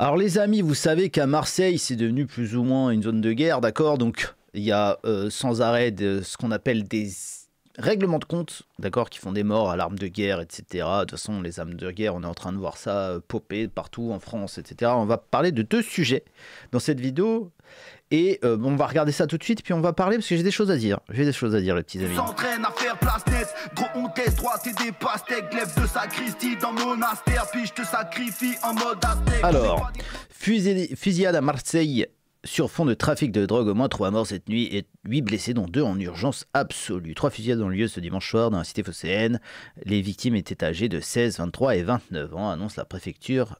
Alors les amis, vous savez qu'à Marseille, c'est devenu plus ou moins une zone de guerre, d'accord Donc il y a euh, sans arrêt de, ce qu'on appelle des Règlement de compte, d'accord, qui font des morts à l'arme de guerre, etc. De toute façon, les armes de guerre, on est en train de voir ça euh, popper partout en France, etc. On va parler de deux sujets dans cette vidéo. Et euh, on va regarder ça tout de suite, puis on va parler parce que j'ai des choses à dire. J'ai des choses à dire, les petits amis. Alors, fusillade à Marseille sur fond de trafic de drogue, au moins trois morts cette nuit et huit blessés, dont deux en urgence absolue. Trois fusillades ont lieu ce dimanche soir dans la cité phocéenne. Les victimes étaient âgées de 16, 23 et 29 ans, annonce la préfecture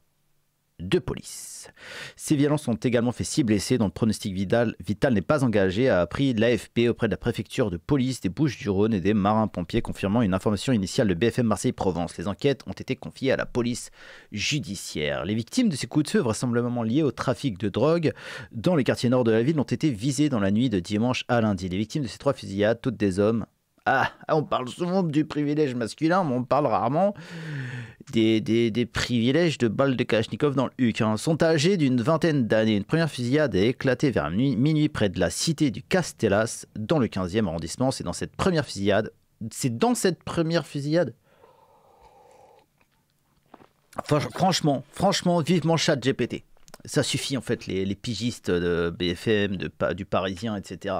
de police. Ces violences ont également fait six blessés dont le pronostic vital, vital n'est pas engagé, a appris l'AFP auprès de la préfecture de police des Bouches-du-Rhône et des marins-pompiers, confirmant une information initiale de BFM Marseille-Provence. Les enquêtes ont été confiées à la police judiciaire. Les victimes de ces coups de feu, vraisemblablement liés au trafic de drogue dans les quartiers nord de la ville, ont été visées dans la nuit de dimanche à lundi. Les victimes de ces trois fusillades, toutes des hommes, ah, on parle souvent du privilège masculin, mais on parle rarement des, privilèges de balles de Kalachnikov dans le HUC. Hein. Sont âgés d'une vingtaine d'années. Une première fusillade a éclaté vers minuit, près de la cité du Castellas, dans le 15e arrondissement. C'est dans cette première fusillade. C'est dans cette première fusillade Franchement, franchement, vivement chat GPT. Ça suffit en fait, les, pigistes de BFM, de, du Parisien, etc.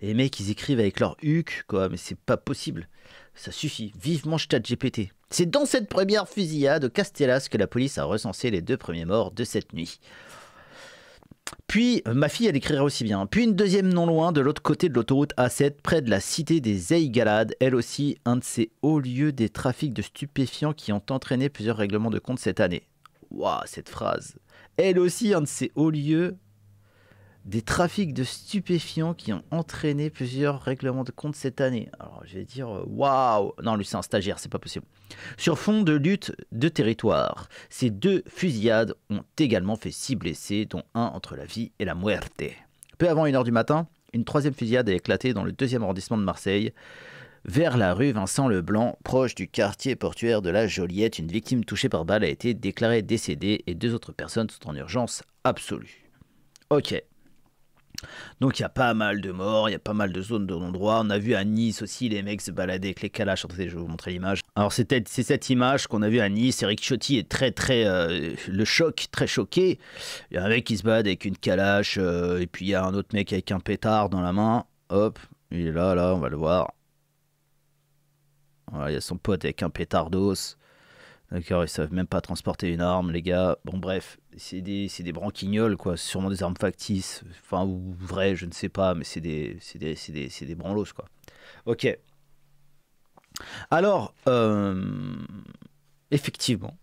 Les mecs, ils écrivent avec leur huc, quoi, mais c'est pas possible. Ça suffit, vivement chat GPT. C'est dans cette première fusillade au Castellas que la police a recensé les deux premiers morts de cette nuit. Puis, euh, ma fille, elle écrirait aussi bien. Puis une deuxième non loin, de l'autre côté de l'autoroute A7, près de la cité des Eigalades, elle aussi un de ces hauts lieux des trafics de stupéfiants qui ont entraîné plusieurs règlements de compte cette année. Waouh, cette phrase. Elle aussi un de ces hauts lieux des trafics de stupéfiants qui ont entraîné plusieurs règlements de compte cette année. Alors je vais dire euh, waouh Non, lui c'est un stagiaire, c'est pas possible. Sur fond de lutte de territoire, ces deux fusillades ont également fait six blessés, dont un entre la vie et la muerte. Peu avant 1h du matin, une troisième fusillade a éclaté dans le deuxième arrondissement de Marseille, vers la rue Vincent Leblanc, proche du quartier portuaire de la Joliette. Une victime touchée par balle a été déclarée décédée et deux autres personnes sont en urgence absolue. Ok, donc il y a pas mal de morts, il y a pas mal de zones de l'endroit, On a vu à Nice aussi les mecs se balader avec les calaches. je vais vous montrer l'image. Alors c'est cette image qu'on a vu à Nice. Eric Ciotti est très très euh, le choc, très choqué. Il y a un mec qui se balade avec une calache euh, et puis il y a un autre mec avec un pétard dans la main. Hop, il est là, là, on va le voir. il y a son pote avec un pétard d'os. D'accord, euh, ils savent même pas transporter une arme, les gars. Bon, bref, c'est des, des, branquignoles, quoi. Sûrement des armes factices, enfin, ou vraies, je ne sais pas, mais c'est des, des, des, des branlos, quoi. Ok. Alors, euh, effectivement,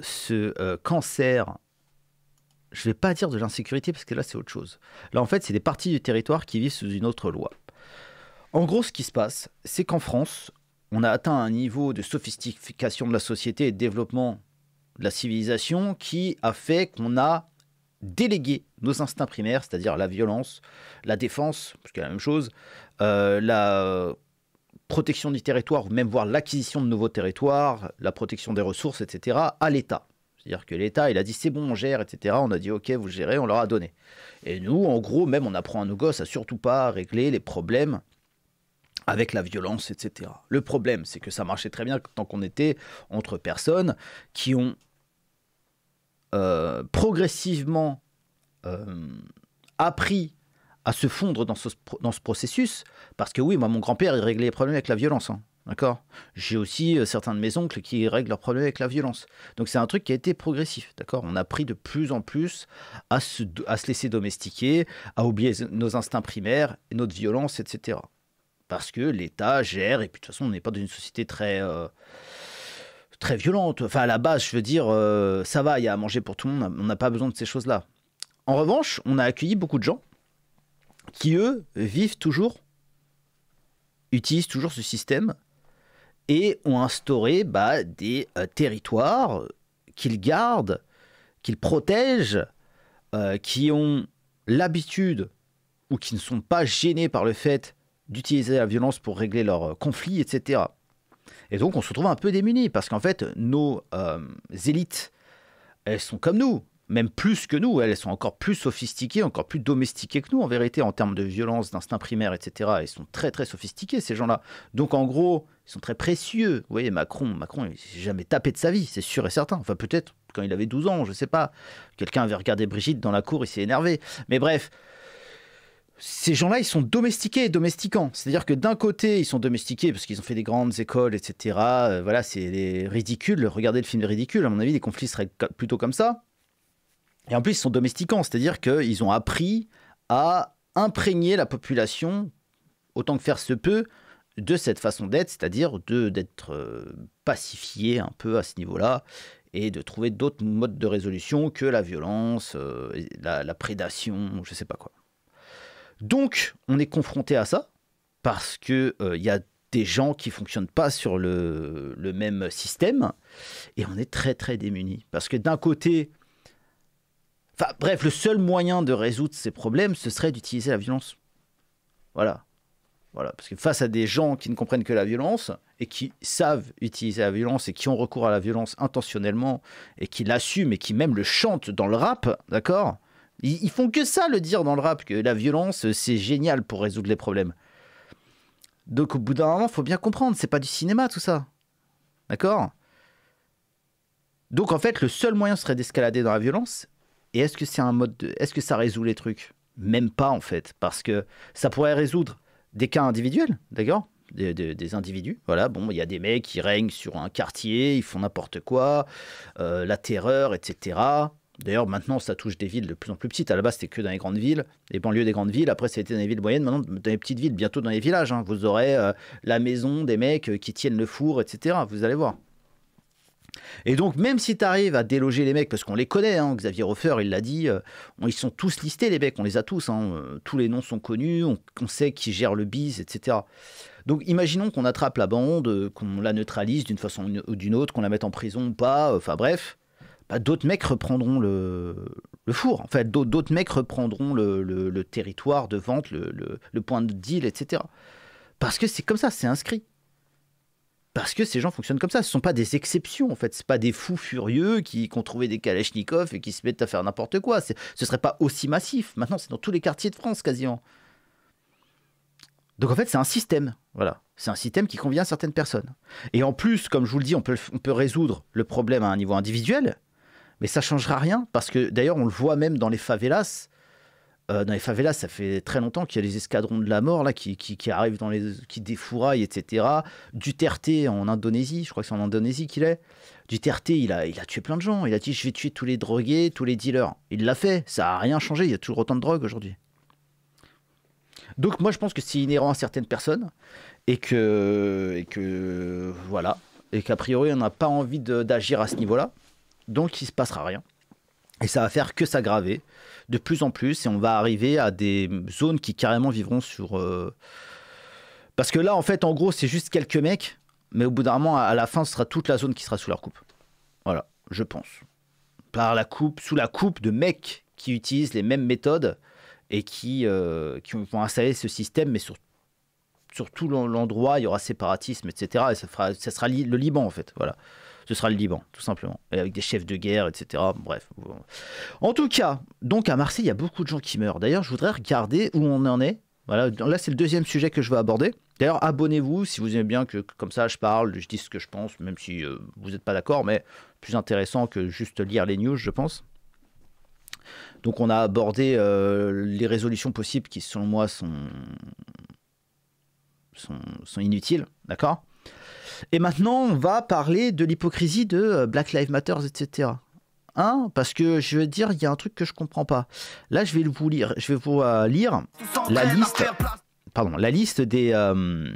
ce euh, cancer, je vais pas dire de l'insécurité, parce que là, c'est autre chose. Là, en fait, c'est des parties du territoire qui vivent sous une autre loi. En gros, ce qui se passe, c'est qu'en France, on a atteint un niveau de sophistication de la société et de développement de la civilisation qui a fait qu'on a délégué nos instincts primaires, c'est-à-dire la violence, la défense, parce qu'il y la même chose, euh, la protection du territoire, ou même voir l'acquisition de nouveaux territoires, la protection des ressources, etc., à l'État. C'est-à-dire que l'État, il a dit c'est bon, on gère, etc. On a dit ok, vous gérez, on leur a donné. Et nous, en gros, même on apprend à nos gosses à surtout pas régler les problèmes avec la violence, etc. Le problème, c'est que ça marchait très bien tant qu'on était entre personnes qui ont euh, progressivement euh, appris à se fondre dans ce, dans ce processus, parce que oui, moi, mon grand-père, il réglait les problèmes avec la violence. Hein, d'accord J'ai aussi euh, certains de mes oncles qui règlent leurs problèmes avec la violence. Donc c'est un truc qui a été progressif, d'accord On a appris de plus en plus à se, à se laisser domestiquer, à oublier nos instincts primaires, notre violence, etc parce que l'État gère, et puis de toute façon, on n'est pas dans une société très, euh, très violente. Enfin, à la base, je veux dire, euh, ça va, il y a à manger pour tout le monde, on n'a pas besoin de ces choses-là. En revanche, on a accueilli beaucoup de gens qui, eux, vivent toujours, utilisent toujours ce système, et ont instauré bah, des euh, territoires qu'ils gardent, qu'ils protègent, qui ont l'habitude, ou qui ne sont pas gênés par le fait d'utiliser la violence pour régler leurs euh, conflits, etc. Et donc on se retrouve un peu démunis parce qu'en fait nos euh, élites, elles sont comme nous, même plus que nous, elles sont encore plus sophistiquées, encore plus domestiquées que nous en vérité en termes de violence, d'instinct primaire, etc. Elles sont très très sophistiquées ces gens-là. Donc en gros, ils sont très précieux. Vous voyez Macron, Macron il s'est jamais tapé de sa vie, c'est sûr et certain. Enfin peut-être quand il avait 12 ans, je ne sais pas. Quelqu'un avait regardé Brigitte dans la cour, il s'est énervé. Mais bref, ces gens-là, ils sont domestiqués et domestiquants. C'est-à-dire que d'un côté, ils sont domestiqués parce qu'ils ont fait des grandes écoles, etc. Euh, voilà, c'est ridicule. Regardez le film ridicule. À mon avis, les conflits seraient plutôt comme ça. Et en plus, ils sont domestiquants. C'est-à-dire qu'ils ont appris à imprégner la population, autant que faire se peut, de cette façon d'être, c'est-à-dire d'être euh, pacifié un peu à ce niveau-là et de trouver d'autres modes de résolution que la violence, euh, la, la prédation, je sais pas quoi. Donc, on est confronté à ça parce qu'il euh, y a des gens qui fonctionnent pas sur le, même système et on est très très démunis parce que d'un côté, enfin bref, le seul moyen de résoudre ces problèmes, ce serait d'utiliser la violence. Voilà. Voilà, parce que face à des gens qui ne comprennent que la violence et qui savent utiliser la violence et qui ont recours à la violence intentionnellement et qui l'assument et qui même le chantent dans le rap, d'accord ils, font que ça le dire dans le rap, que la violence, c'est génial pour résoudre les problèmes. Donc au bout d'un moment, faut bien comprendre, c'est pas du cinéma tout ça. D'accord Donc en fait, le seul moyen serait d'escalader dans la violence. Et est-ce que c'est un mode est-ce que ça résout les trucs Même pas en fait, parce que ça pourrait résoudre des cas individuels, d'accord des, individus. Voilà, bon, il y a des mecs qui règnent sur un quartier, ils font n'importe quoi, euh, la terreur, etc. D'ailleurs, maintenant, ça touche des villes de plus en plus petites. À la base, c'était que dans les grandes villes, les banlieues des grandes villes. Après, c'était dans les villes moyennes. Maintenant, dans les petites villes, bientôt dans les villages. Hein, vous aurez euh, la maison des mecs euh, qui tiennent le four, etc. Vous allez voir. Et donc, même si tu arrives à déloger les mecs, parce qu'on les connaît, hein, Xavier Hofer, il l'a dit, euh, ils sont tous listés, les mecs, on les a tous, hein, tous les noms sont connus, on, on, sait qui gère le bis, etc. Donc, imaginons qu'on attrape la bande, qu'on la neutralise d'une façon ou d'une autre, qu'on la mette en prison ou pas, enfin bref. Bah, d'autres mecs reprendront le, four. En fait, d'autres mecs reprendront le, territoire de vente, le, point de deal, etc. Parce que c'est comme ça, c'est inscrit. Parce que ces gens fonctionnent comme ça. Ce ne sont pas des exceptions, en fait. Ce pas des fous furieux qui, ont trouvé des kalachnikovs et qui se mettent à faire n'importe quoi. Ce ne serait pas aussi massif. Maintenant, c'est dans tous les quartiers de France, quasiment. Donc en fait, c'est un système. Voilà. C'est un système qui convient à certaines personnes. Et en plus, comme je vous le dis, on peut, on peut résoudre le problème à un niveau individuel. Mais ça changera rien, parce que d'ailleurs, on le voit même dans les favelas. Euh, dans les favelas, ça fait très longtemps qu'il y a les escadrons de la mort là, qui, qui, arrivent dans les. qui défouraillent, etc. Duterte en Indonésie, je crois que c'est en Indonésie qu'il est. Duterte, il a, il a tué plein de gens. Il a dit je vais tuer tous les drogués, tous les dealers. Il l'a fait, ça n'a rien changé. Il y a toujours autant de drogue aujourd'hui. Donc moi je pense que c'est inhérent à certaines personnes et que, et que voilà et qu'a priori on n'a pas envie d'agir à ce niveau-là donc il se passera rien. Et ça va faire que s'aggraver de plus en plus, et on va arriver à des zones qui carrément vivront sur... Euh, parce que là, en fait, en gros, c'est juste quelques mecs, mais au bout d'un moment, à la fin, ce sera toute la zone qui sera sous leur coupe. Voilà, je pense. Par la coupe, sous la coupe de mecs qui utilisent les mêmes méthodes et qui, euh, vont installer ce système, mais sur, tout l'endroit, il y aura séparatisme, etc. Et ça, sera le Liban, en fait. Voilà ce sera le Liban, tout simplement. avec des chefs de guerre, etc. Bref. En tout cas, donc à Marseille, il y a beaucoup de gens qui meurent. D'ailleurs, je voudrais regarder où on en est. Voilà, là c'est le deuxième sujet que je veux aborder. D'ailleurs, abonnez-vous si vous aimez bien que, comme ça je parle, je dis ce que je pense, même si euh, vous n'êtes pas d'accord, mais plus intéressant que juste lire les news, je pense. Donc on a abordé euh, les résolutions possibles qui selon moi sont, sont inutiles, d'accord et maintenant, on va parler de l'hypocrisie de euh, Black Lives Matter, etc. Hein Parce que je veux dire, il y a un truc que je comprends pas. Là, je vais vous lire, je vais vous euh, lire la liste, pardon, la liste des euh,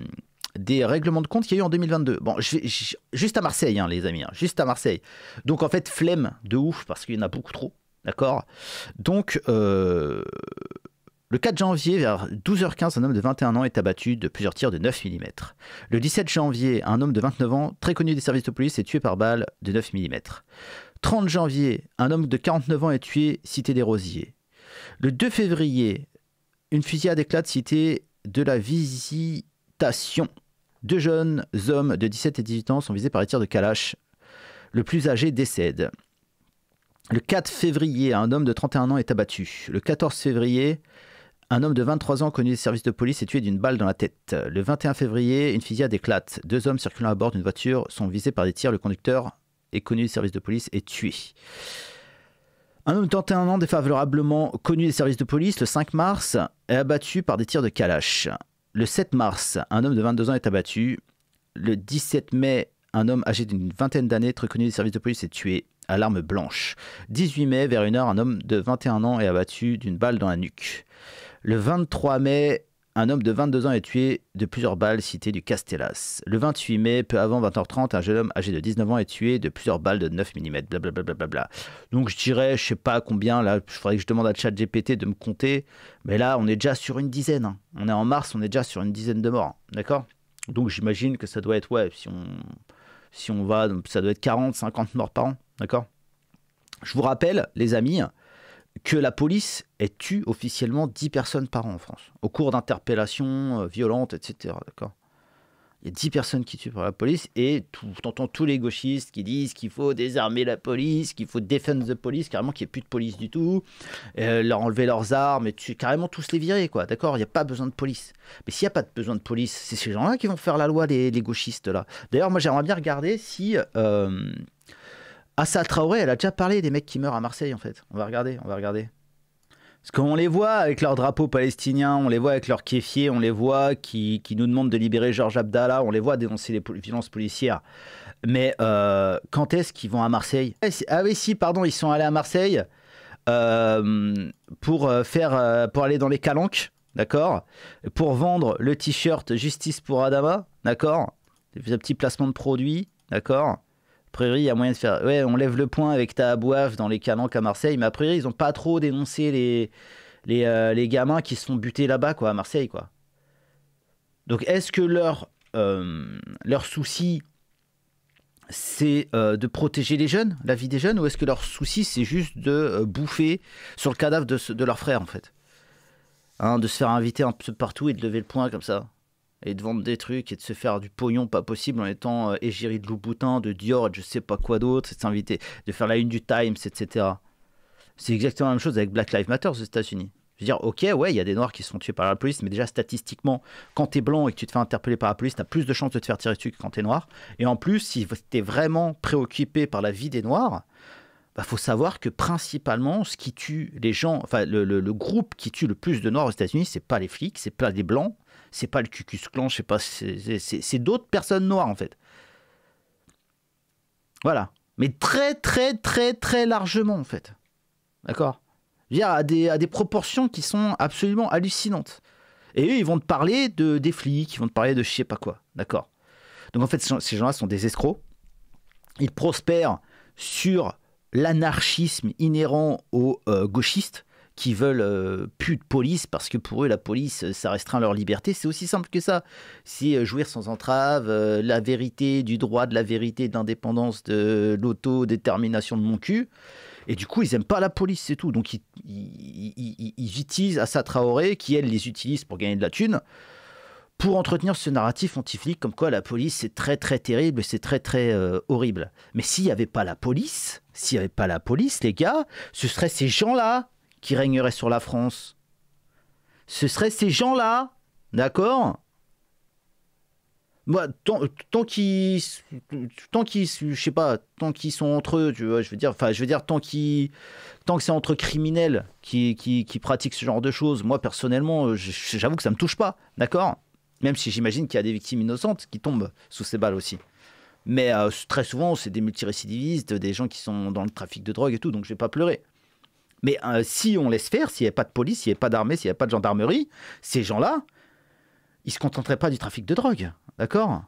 des règlements de compte qu'il y a eu en 2022. Bon, juste à Marseille, hein, les amis, hein, juste à Marseille. Donc en fait, flemme de ouf parce qu'il y en a beaucoup trop, d'accord. Donc euh, le 4 janvier, vers 12h15, un homme de 21 ans est abattu de plusieurs tirs de 9 mm. Le 17 janvier, un homme de 29 ans, très connu des services de police, est tué par balle de 9 mm. 30 janvier, un homme de 49 ans est tué, cité des Rosiers. Le 2 février, une fusillade éclate, cité de la Visitation. Deux jeunes hommes de 17 et 18 ans sont visés par les tirs de Kalash. Le plus âgé décède. Le 4 février, un homme de 31 ans est abattu. Le 14 février, un homme de 23 ans connu des services de police est tué d'une balle dans la tête. Le 21 février, une fusillade éclate. Deux hommes circulant à bord d'une voiture sont visés par des tirs. Le conducteur est connu des services de police et tué. Un homme de 31 ans défavorablement connu des services de police le 5 mars est abattu par des tirs de Kalash. Le 7 mars, un homme de 22 ans est abattu. Le 17 mai, un homme âgé d'une vingtaine d'années reconnu connu des services de police est tué à l'arme blanche. 18 mai, vers 1 heure, un homme de 21 ans est abattu d'une balle dans la nuque. Le 23 mai, un homme de 22 ans est tué de plusieurs balles cité du Castellas. Le 28 mai, peu avant 20h30, un jeune homme âgé de 19 ans est tué de plusieurs balles de 9 mm. Blablabla. Donc je dirais, je sais pas combien, là, il faudrait que je demande à ChatGPT de me compter, mais là, on est déjà sur une dizaine. Hein. On est en mars, on est déjà sur une dizaine de morts. D'accord Donc j'imagine que ça doit être, ouais, si on, si on va, donc, ça doit être 40, 50 morts par an. D'accord Je vous rappelle, les amis, que la police ait tué officiellement 10 personnes par an en France, au cours d'interpellations euh, violentes, etc. D'accord il y a 10 personnes qui tuent par la police et tout entends tous les gauchistes qui disent qu'il faut désarmer la police, qu'il faut défendre the police, carrément qu'il n'y ait plus de police du tout, euh, leur enlever leurs armes et tu, carrément tous les virer, quoi, d'accord Il n'y a pas besoin de police. Mais s'il n'y a pas de besoin de police, c'est ces gens-là qui vont faire la loi, les, gauchistes, là. D'ailleurs, moi j'aimerais bien regarder si. Euh, ça, ah, Traoré, elle a déjà parlé des mecs qui meurent à Marseille, en fait. On va regarder, on va regarder. Parce qu'on les voit avec leur drapeau palestinien, on les voit avec leur kéfier, on les voit qui, nous demandent de libérer Georges Abdallah, on les voit dénoncer les violences policières. Mais euh, quand est-ce qu'ils vont à Marseille ah, ah oui, si, pardon, ils sont allés à Marseille euh, pour, euh, faire, pour aller dans les calanques, d'accord Pour vendre le t-shirt Justice pour Adama, d'accord un petit placement de produits, d'accord priori, il y a moyen de faire. Ouais, on lève le point avec ta boive dans les canons à Marseille, mais a priori, ils n'ont pas trop dénoncé les, les, euh, gamins qui se sont butés là-bas, quoi, à Marseille, quoi. Donc, est-ce que leur, euh, leur souci, c'est euh, de protéger les jeunes, la vie des jeunes, ou est-ce que leur souci, c'est juste de bouffer sur le cadavre de, de leur frère, en fait hein, De se faire inviter un peu partout et de lever le point comme ça et de vendre des trucs et de se faire du pognon pas possible en étant euh, égérie de Louboutin, de Dior, de je sais pas quoi d'autre, de s'inviter, de faire la une du Times, etc. C'est exactement la même chose avec Black Lives Matter aux États-Unis. Je veux dire, ok, ouais, il y a des noirs qui sont tués par la police, mais déjà statistiquement, quand t'es blanc et que tu te fais interpeller par la police, t'as plus de chances de te faire tirer dessus que quand t'es noir. Et en plus, si t'es vraiment préoccupé par la vie des noirs, bah, faut savoir que principalement, ce qui tue les gens, enfin, le, groupe qui tue le plus de Noirs aux États-Unis, c'est pas les flics, c'est pas des blancs, c'est pas le Cucus Clan, je pas, c'est d'autres personnes noires en fait. Voilà. Mais très, très, très, très largement en fait. D'accord à des, à des proportions qui sont absolument hallucinantes. Et eux, ils vont te parler de, des flics, ils vont te parler de je sais pas quoi. D'accord Donc en fait, ces gens-là sont des escrocs. Ils prospèrent sur l'anarchisme inhérent aux euh, gauchistes qui veulent euh, plus de police parce que pour eux, la police, euh, ça restreint leur liberté. C'est aussi simple que ça. C'est euh, jouir sans entrave, la vérité du droit, de la vérité, d'indépendance de l'autodétermination de mon cul. Et du coup, ils n'aiment pas la police, c'est tout. Donc, ils, ils, ils, ils utilisent Assa Traoré, qui, elle, les utilise pour gagner de la thune, pour entretenir ce narratif antiflic comme quoi la police, c'est très, très terrible, c'est très, très horrible. Mais s'il n'y avait pas la police, s'il n'y avait pas la police, les gars, ce serait ces gens-là qui régnerait sur la France. Ce seraient ces gens-là, d'accord Moi, tant, qu'ils tant qu'ils je sais pas tant qu'ils sont entre eux tu je veux dire enfin je veux dire tant qu'ils tant que c'est entre criminels qui, pratiquent ce genre de choses moi personnellement euh, j'avoue que ça me touche pas d'accord même si j'imagine qu'il y a des victimes innocentes qui tombent sous ces balles aussi mais euh, très souvent c'est des multirécidivistes des gens qui sont dans le trafic de drogue et tout donc je vais pas pleurer mais euh, si on laisse faire, s'il n'y avait pas de police, s'il n'y avait pas d'armée, s'il n'y avait pas de gendarmerie, ces gens-là, ils ne se contenteraient pas du trafic de drogue. D'accord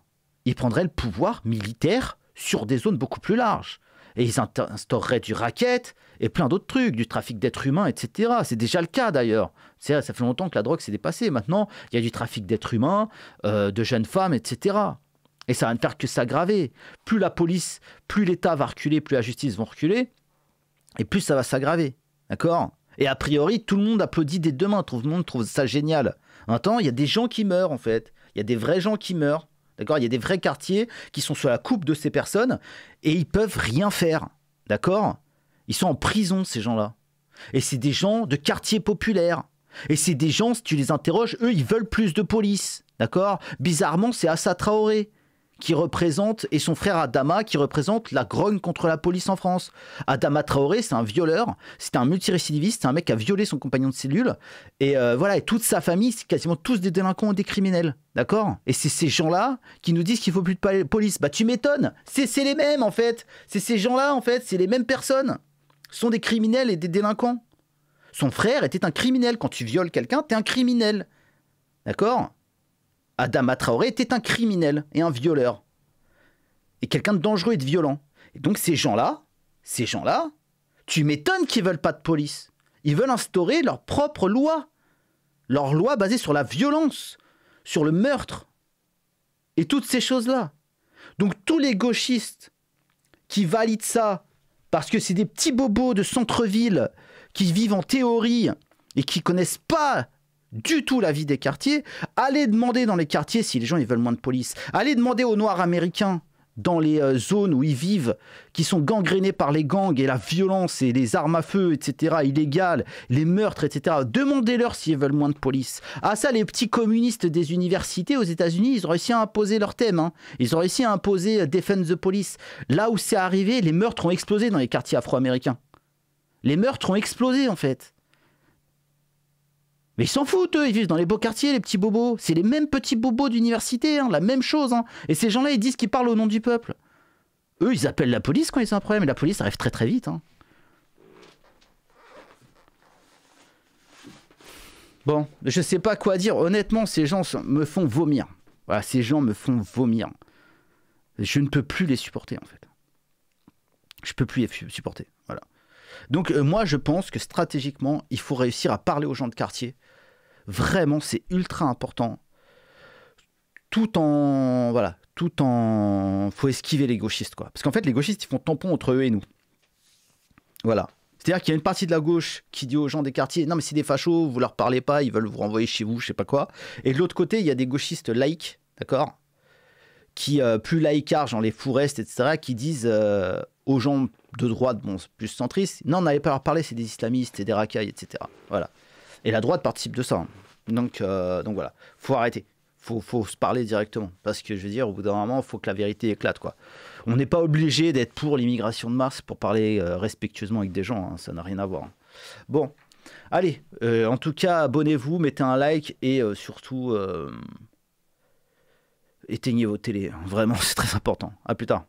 Ils prendraient le pouvoir militaire sur des zones beaucoup plus larges. Et ils instaureraient du racket et plein d'autres trucs, du trafic d'êtres humains, etc. C'est déjà le cas d'ailleurs. Ça fait longtemps que la drogue s'est dépassée. Maintenant, il y a du trafic d'êtres humains, euh, de jeunes femmes, etc. Et ça va ne faire que s'aggraver. Plus la police, plus l'État va reculer, plus la justice va reculer, et plus ça va s'aggraver. D'accord Et a priori, tout le monde applaudit dès demain, tout le monde trouve ça génial. Maintenant, temps, il y a des gens qui meurent en fait. Il y a des vrais gens qui meurent. D'accord Il y a des vrais quartiers qui sont sous la coupe de ces personnes et ils peuvent rien faire. D'accord Ils sont en prison, ces gens-là. Et c'est des gens de quartiers populaires. Et c'est des gens, si tu les interroges, eux, ils veulent plus de police. D'accord Bizarrement, c'est Assa Traoré qui représente, et son frère Adama, qui représente la grogne contre la police en France. Adama Traoré, c'est un violeur, c'est un multirécidiviste, c'est un mec qui a violé son compagnon de cellule, et euh, voilà, et toute sa famille, c'est quasiment tous des délinquants et des criminels, d'accord Et c'est ces gens-là qui nous disent qu'il faut plus de police. Bah tu m'étonnes, c'est les mêmes en fait, c'est ces gens-là en fait, c'est les mêmes personnes, sont des criminels et des délinquants. Son frère était un criminel, quand tu violes quelqu'un, t'es un criminel, d'accord Adam Atraoré était un criminel et un violeur. Et quelqu'un de dangereux et de violent. Et donc ces gens-là, ces gens-là, tu m'étonnes qu'ils veulent pas de police. Ils veulent instaurer leur propre loi. Leur loi basée sur la violence, sur le meurtre. Et toutes ces choses-là. Donc tous les gauchistes qui valident ça parce que c'est des petits bobos de centre-ville qui vivent en théorie et qui connaissent pas du tout la vie des quartiers. Allez demander dans les quartiers si les gens ils veulent moins de police. Allez demander aux Noirs américains dans les euh, zones où ils vivent, qui sont gangrénés par les gangs et la violence et les armes à feu, etc., illégales, les meurtres, etc. Demandez-leur s'ils veulent moins de police. Ah ça, les petits communistes des universités aux États-Unis, ils ont réussi à imposer leur thème. Hein. Ils ont réussi à imposer euh, Defend the Police. Là où c'est arrivé, les meurtres ont explosé dans les quartiers afro-américains. Les meurtres ont explosé en fait. Mais ils s'en foutent, eux, ils vivent dans les beaux quartiers, les petits bobos. C'est les mêmes petits bobos d'université, hein, la même chose. Hein. Et ces gens-là, ils disent qu'ils parlent au nom du peuple. Eux, ils appellent la police quand ils ont un problème, et la police arrive très très vite. Hein. Bon, je sais pas quoi dire. Honnêtement, ces gens me font vomir. Voilà, ces gens me font vomir. Je ne peux plus les supporter, en fait. Je peux plus les supporter. Voilà. Donc, euh, moi, je pense que stratégiquement, il faut réussir à parler aux gens de quartier Vraiment, c'est ultra important. Tout en. Voilà. Tout en. Faut esquiver les gauchistes, quoi. Parce qu'en fait, les gauchistes, ils font tampon entre eux et nous. Voilà. C'est-à-dire qu'il y a une partie de la gauche qui dit aux gens des quartiers Non, mais c'est des fachos, vous leur parlez pas, ils veulent vous renvoyer chez vous, je sais pas quoi. Et de l'autre côté, il y a des gauchistes laïcs, d'accord Qui, euh, plus laïcards, genre les fourrestes etc., qui disent euh, aux gens de droite, bon, plus centristes Non, n'allez pas leur parler, c'est des islamistes, c'est des racailles, etc. Voilà. Et la droite participe de ça. Hein. Donc, euh, donc voilà, faut arrêter. Faut, faut se parler directement. Parce que je veux dire, au bout d'un moment, il faut que la vérité éclate. quoi. On n'est pas obligé d'être pour l'immigration de Mars pour parler euh, respectueusement avec des gens. Hein. Ça n'a rien à voir. Hein. Bon, allez. Euh, en tout cas, abonnez-vous, mettez un like et euh, surtout, éteignez vos télés. Vraiment, c'est très important. A plus tard.